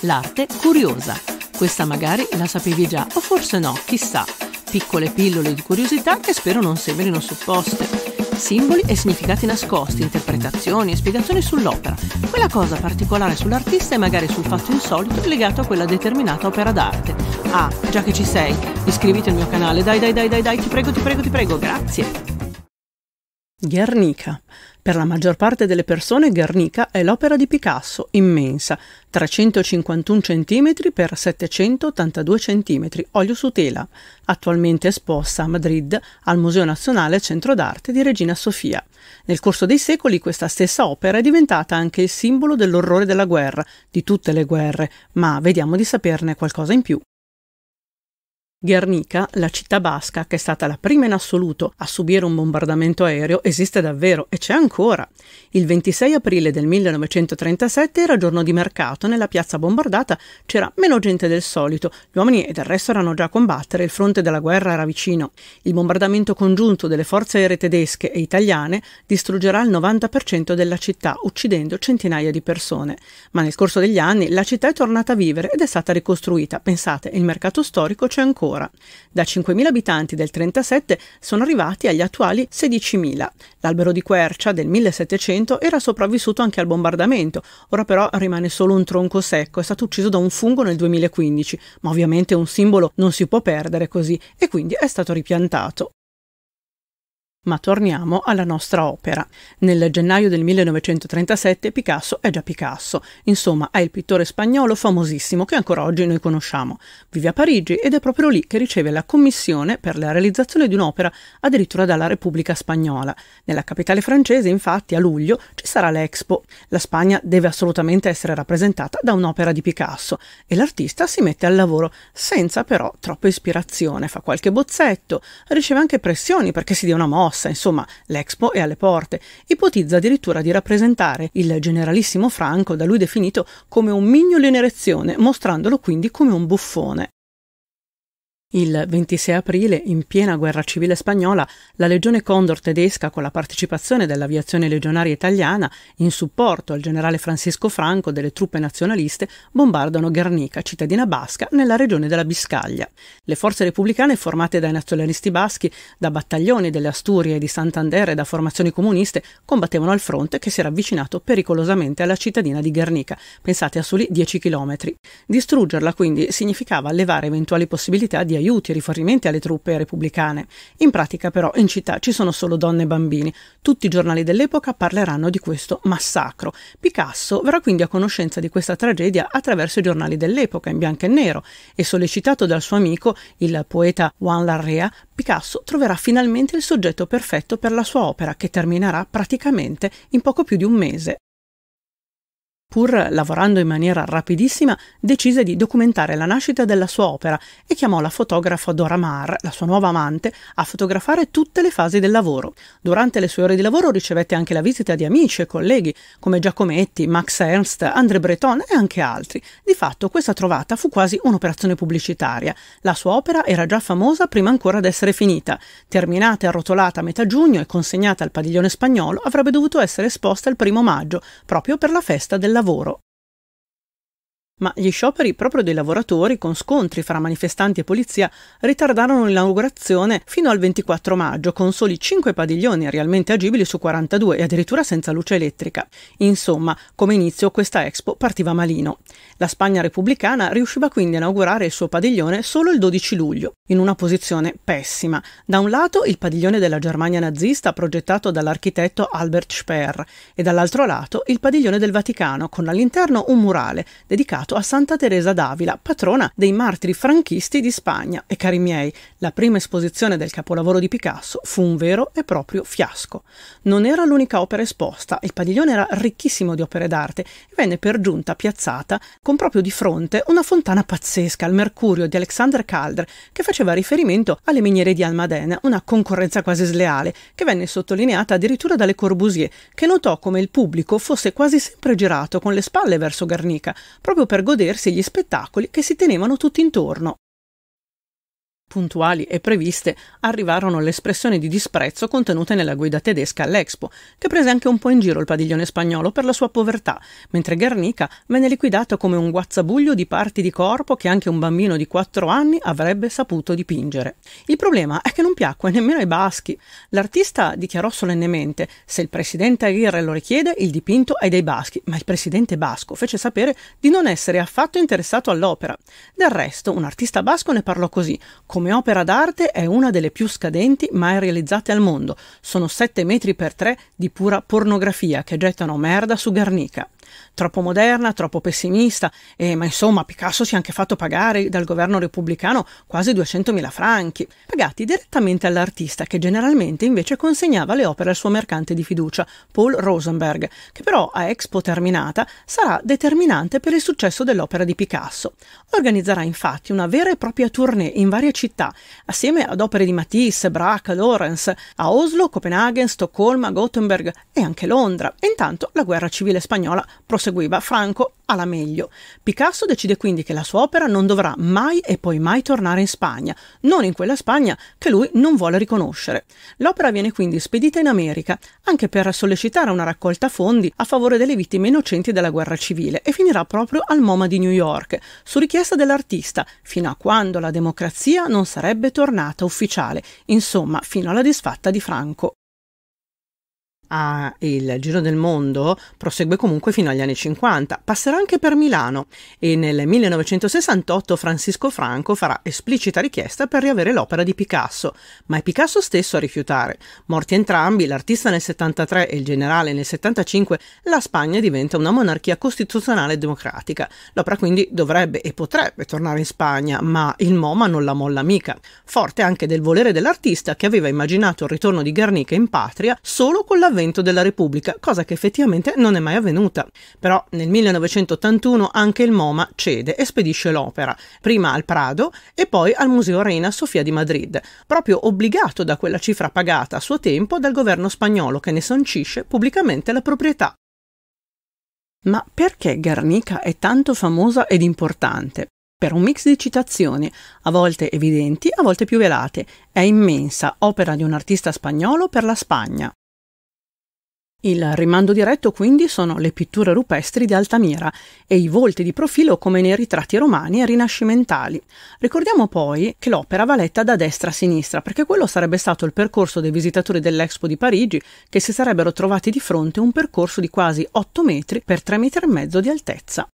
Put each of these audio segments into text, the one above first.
L'arte curiosa. Questa magari la sapevi già, o forse no, chissà. Piccole pillole di curiosità che spero non sembrino supposte. Simboli e significati nascosti, interpretazioni e spiegazioni sull'opera, quella cosa particolare sull'artista e magari sul fatto insolito legato a quella determinata opera d'arte. Ah, già che ci sei, iscriviti al mio canale, dai dai dai dai dai, ti prego, ti prego, ti prego, grazie. Guernica. Per la maggior parte delle persone Guernica è l'opera di Picasso, immensa, 351 cm x 782 cm, olio su tela, attualmente esposta a Madrid al Museo Nazionale Centro d'Arte di Regina Sofia. Nel corso dei secoli questa stessa opera è diventata anche il simbolo dell'orrore della guerra, di tutte le guerre, ma vediamo di saperne qualcosa in più. Guernica, la città basca che è stata la prima in assoluto a subire un bombardamento aereo, esiste davvero e c'è ancora. Il 26 aprile del 1937 era giorno di mercato, nella piazza bombardata c'era meno gente del solito, gli uomini e del resto erano già a combattere, il fronte della guerra era vicino. Il bombardamento congiunto delle forze aeree tedesche e italiane distruggerà il 90% della città, uccidendo centinaia di persone. Ma nel corso degli anni la città è tornata a vivere ed è stata ricostruita. Pensate, il mercato storico c'è ancora ancora. Da 5.000 abitanti del 37 sono arrivati agli attuali 16.000. L'albero di quercia del 1700 era sopravvissuto anche al bombardamento, ora però rimane solo un tronco secco, è stato ucciso da un fungo nel 2015, ma ovviamente un simbolo non si può perdere così e quindi è stato ripiantato. Ma torniamo alla nostra opera. Nel gennaio del 1937 Picasso è già Picasso, insomma è il pittore spagnolo famosissimo che ancora oggi noi conosciamo. Vive a Parigi ed è proprio lì che riceve la commissione per la realizzazione di un'opera addirittura dalla Repubblica Spagnola. Nella capitale francese infatti a luglio ci sarà l'Expo. La Spagna deve assolutamente essere rappresentata da un'opera di Picasso e l'artista si mette al lavoro senza però troppa ispirazione, fa qualche bozzetto, riceve anche pressioni perché si dia una mossa passa, insomma l'Expo è alle porte. Ipotizza addirittura di rappresentare il generalissimo Franco, da lui definito come un mignolo in erezione, mostrandolo quindi come un buffone. Il 26 aprile, in piena guerra civile spagnola, la Legione Condor tedesca, con la partecipazione dell'aviazione legionaria italiana, in supporto al generale Francisco Franco delle truppe nazionaliste, bombardano Guernica, cittadina basca, nella regione della Biscaglia. Le forze repubblicane, formate dai nazionalisti baschi, da battaglioni delle Asturie e di Santander e da formazioni comuniste, combattevano al fronte che si era avvicinato pericolosamente alla cittadina di Guernica, pensate a soli 10 km. Distruggerla, quindi, significava levare eventuali possibilità di aiuti e rifornimenti alle truppe repubblicane. In pratica però in città ci sono solo donne e bambini. Tutti i giornali dell'epoca parleranno di questo massacro. Picasso verrà quindi a conoscenza di questa tragedia attraverso i giornali dell'epoca in bianco e nero e sollecitato dal suo amico, il poeta Juan Larrea, Picasso troverà finalmente il soggetto perfetto per la sua opera che terminerà praticamente in poco più di un mese. Pur lavorando in maniera rapidissima, decise di documentare la nascita della sua opera e chiamò la fotografa Dora Maar, la sua nuova amante, a fotografare tutte le fasi del lavoro. Durante le sue ore di lavoro ricevette anche la visita di amici e colleghi come Giacometti, Max Ernst, André Breton e anche altri. Di fatto questa trovata fu quasi un'operazione pubblicitaria. La sua opera era già famosa prima ancora di essere finita. Terminata e arrotolata a metà giugno e consegnata al padiglione spagnolo, avrebbe dovuto essere esposta il primo maggio, proprio per la festa della lavoro ma gli scioperi proprio dei lavoratori, con scontri fra manifestanti e polizia, ritardarono l'inaugurazione fino al 24 maggio, con soli 5 padiglioni realmente agibili su 42 e addirittura senza luce elettrica. Insomma, come inizio questa Expo partiva malino. La Spagna repubblicana riusciva quindi a inaugurare il suo padiglione solo il 12 luglio, in una posizione pessima. Da un lato il padiglione della Germania nazista progettato dall'architetto Albert Speer e dall'altro lato il padiglione del Vaticano, con all'interno un murale dedicato dedicato a Santa Teresa d'Avila, patrona dei martiri franchisti di Spagna. E cari miei, la prima esposizione del capolavoro di Picasso fu un vero e proprio fiasco. Non era l'unica opera esposta, il padiglione era ricchissimo di opere d'arte e venne per giunta piazzata con proprio di fronte una fontana pazzesca al mercurio di Alexander Calder che faceva riferimento alle miniere di Almadena, una concorrenza quasi sleale che venne sottolineata addirittura dalle Corbusier che notò come il pubblico fosse quasi sempre girato con le spalle verso Garnica, proprio per per godersi gli spettacoli che si tenevano tutt'intorno puntuali e previste, arrivarono le espressioni di disprezzo contenute nella guida tedesca all'Expo, che prese anche un po' in giro il padiglione spagnolo per la sua povertà, mentre Guernica venne liquidato come un guazzabuglio di parti di corpo che anche un bambino di 4 anni avrebbe saputo dipingere. Il problema è che non piacque nemmeno ai baschi. L'artista dichiarò solennemente: "Se il presidente Aguirre lo richiede, il dipinto è dei baschi", ma il presidente basco fece sapere di non essere affatto interessato all'opera. Del resto, un artista basco ne parlò così: come opera d'arte è una delle più scadenti mai realizzate al mondo. Sono 7 metri per 3 di pura pornografia che gettano merda su Garnica troppo moderna, troppo pessimista, eh, ma insomma Picasso si è anche fatto pagare dal governo repubblicano quasi 200.000 franchi, pagati direttamente all'artista che generalmente invece consegnava le opere al suo mercante di fiducia, Paul Rosenberg, che però a Expo terminata sarà determinante per il successo dell'opera di Picasso. Organizzerà infatti una vera e propria tournée in varie città, assieme ad opere di Matisse, Braque, Lorenz, a Oslo, Copenaghen, Stoccolma, Gothenburg e anche Londra. E intanto la guerra civile spagnola prosegue proseguiva Franco alla meglio. Picasso decide quindi che la sua opera non dovrà mai e poi mai tornare in Spagna, non in quella Spagna che lui non vuole riconoscere. L'opera viene quindi spedita in America, anche per sollecitare una raccolta fondi a favore delle vittime innocenti della guerra civile e finirà proprio al MoMA di New York, su richiesta dell'artista, fino a quando la democrazia non sarebbe tornata ufficiale, insomma fino alla disfatta di Franco a il Giro del Mondo prosegue comunque fino agli anni 50, passerà anche per Milano e nel 1968 Francisco Franco farà esplicita richiesta per riavere l'opera di Picasso, ma è Picasso stesso a rifiutare. Morti entrambi, l'artista nel 73 e il generale nel 75, la Spagna diventa una monarchia costituzionale e democratica. L'opera quindi dovrebbe e potrebbe tornare in Spagna, ma il MoMA non la molla mica, forte anche del volere dell'artista che aveva immaginato il ritorno di Guernica in patria solo con la l'avvento della Repubblica, cosa che effettivamente non è mai avvenuta. Però nel 1981 anche il MoMA cede e spedisce l'opera, prima al Prado e poi al Museo Reina Sofia di Madrid, proprio obbligato da quella cifra pagata a suo tempo dal governo spagnolo che ne sancisce pubblicamente la proprietà. Ma perché Guernica è tanto famosa ed importante? per un mix di citazioni, a volte evidenti, a volte più velate. È immensa, opera di un artista spagnolo per la Spagna. Il rimando diretto quindi sono le pitture rupestri di Altamira e i volti di profilo come nei ritratti romani e rinascimentali. Ricordiamo poi che l'opera va letta da destra a sinistra, perché quello sarebbe stato il percorso dei visitatori dell'Expo di Parigi che si sarebbero trovati di fronte a un percorso di quasi 8 metri per 3 metri e mezzo di altezza.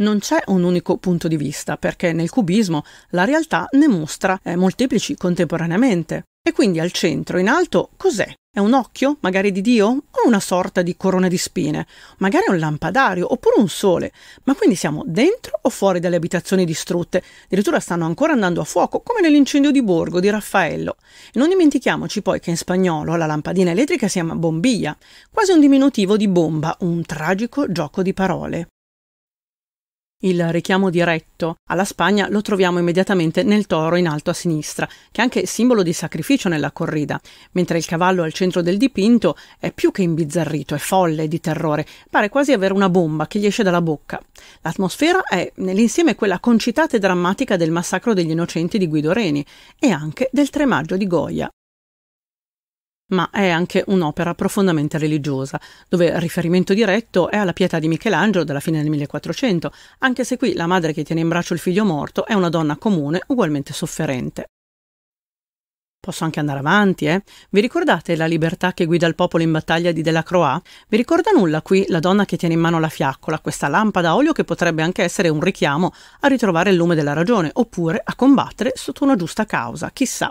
Non c'è un unico punto di vista, perché nel cubismo la realtà ne mostra eh, molteplici contemporaneamente. E quindi al centro, in alto, cos'è? È un occhio, magari di Dio? O una sorta di corona di spine? Magari un lampadario, oppure un sole? Ma quindi siamo dentro o fuori dalle abitazioni distrutte? Addirittura stanno ancora andando a fuoco, come nell'incendio di Borgo di Raffaello. E non dimentichiamoci poi che in spagnolo la lampadina elettrica si chiama bombiglia, quasi un diminutivo di bomba, un tragico gioco di parole. Il richiamo diretto alla Spagna lo troviamo immediatamente nel toro in alto a sinistra, che è anche simbolo di sacrificio nella corrida, mentre il cavallo al centro del dipinto è più che imbizzarrito, è folle di terrore, pare quasi avere una bomba che gli esce dalla bocca. L'atmosfera è nell'insieme quella concitata e drammatica del massacro degli innocenti di Guido Reni e anche del 3 maggio di Goya ma è anche un'opera profondamente religiosa, dove il riferimento diretto è alla pietà di Michelangelo della fine del 1400, anche se qui la madre che tiene in braccio il figlio morto è una donna comune ugualmente sofferente. Posso anche andare avanti, eh? Vi ricordate la libertà che guida il popolo in battaglia di Delacroix? Vi ricorda nulla qui la donna che tiene in mano la fiaccola, questa lampada a olio che potrebbe anche essere un richiamo a ritrovare il lume della ragione, oppure a combattere sotto una giusta causa, chissà.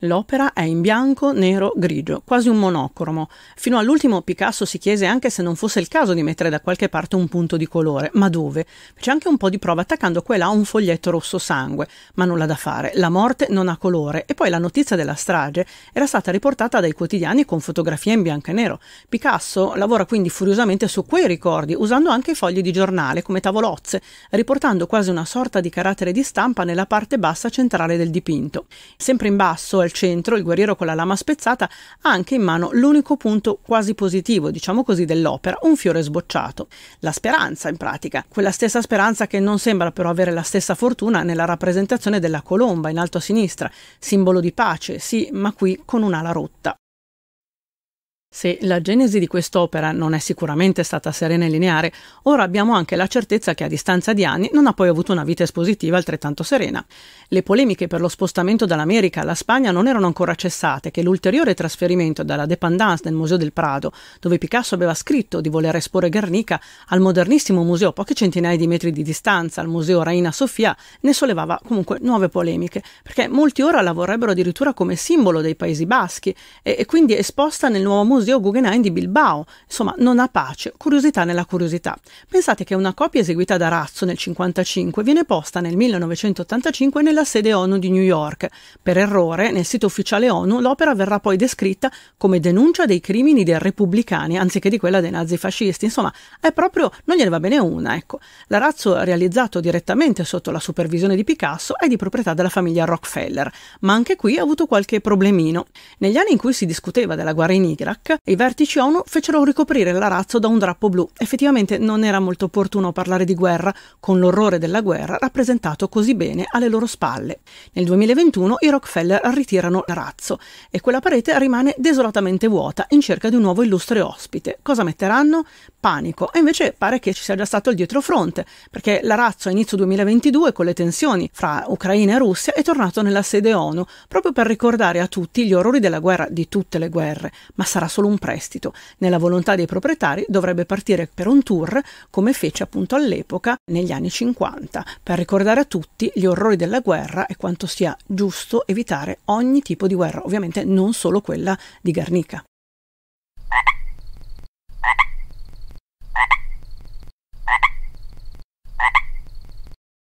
L'opera è in bianco, nero, grigio, quasi un monocromo. Fino all'ultimo Picasso si chiese anche se non fosse il caso di mettere da qualche parte un punto di colore, ma dove? C'è anche un po' di prova attaccando qua e là un foglietto rosso sangue, ma nulla da fare, la morte non ha colore e poi la notizia della strage era stata riportata dai quotidiani con fotografie in bianco e nero. Picasso lavora quindi furiosamente su quei ricordi, usando anche i fogli di giornale come tavolozze, riportando quasi una sorta di carattere di stampa nella parte bassa centrale del dipinto. Sempre in basso al centro, il guerriero con la lama spezzata ha anche in mano l'unico punto quasi positivo, diciamo così, dell'opera, un fiore sbocciato. La speranza, in pratica, quella stessa speranza che non sembra però avere la stessa fortuna nella rappresentazione della colomba in alto a sinistra, simbolo di pace, sì, ma qui con un'ala rotta. Se la genesi di quest'opera non è sicuramente stata serena e lineare, ora abbiamo anche la certezza che a distanza di anni non ha poi avuto una vita espositiva altrettanto serena. Le polemiche per lo spostamento dall'America alla Spagna non erano ancora cessate che l'ulteriore trasferimento dalla Dependance del Museo del Prado, dove Picasso aveva scritto di voler esporre Guernica, al modernissimo museo a poche centinaia di metri di distanza, al Museo Reina Sofia, ne sollevava comunque nuove polemiche, perché molti ora la vorrebbero addirittura come simbolo dei Paesi Baschi e, e quindi esposta nel nuovo museo Museo Guggenheim di Bilbao. Insomma, non ha pace, curiosità nella curiosità. Pensate che una copia eseguita da Razzo nel 1955 viene posta nel 1985 nella sede ONU di New York. Per errore, nel sito ufficiale ONU l'opera verrà poi descritta come denuncia dei crimini dei repubblicani anziché di quella dei nazifascisti. Insomma, è proprio non gliene va bene una, ecco. La Razzo realizzato direttamente sotto la supervisione di Picasso è di proprietà della famiglia Rockefeller, ma anche qui ha avuto qualche problemino. Negli anni in cui si discuteva della guerra in Iraq, Iraq, i vertici ONU fecero ricoprire l'arazzo da un drappo blu. Effettivamente non era molto opportuno parlare di guerra, con l'orrore della guerra rappresentato così bene alle loro spalle. Nel 2021 i Rockefeller ritirano l'arazzo e quella parete rimane desolatamente vuota in cerca di un nuovo illustre ospite. Cosa metteranno? Panico. E invece pare che ci sia già stato il dietrofronte, perché l'arazzo a inizio 2022, con le tensioni fra Ucraina e Russia, è tornato nella sede ONU proprio per ricordare a tutti gli orrori della guerra, di tutte le guerre. Ma sarà solo un prestito. Nella volontà dei proprietari dovrebbe partire per un tour, come fece appunto all'epoca, negli anni 50, per ricordare a tutti gli orrori della guerra e quanto sia giusto evitare ogni tipo di guerra, ovviamente non solo quella di Garnica.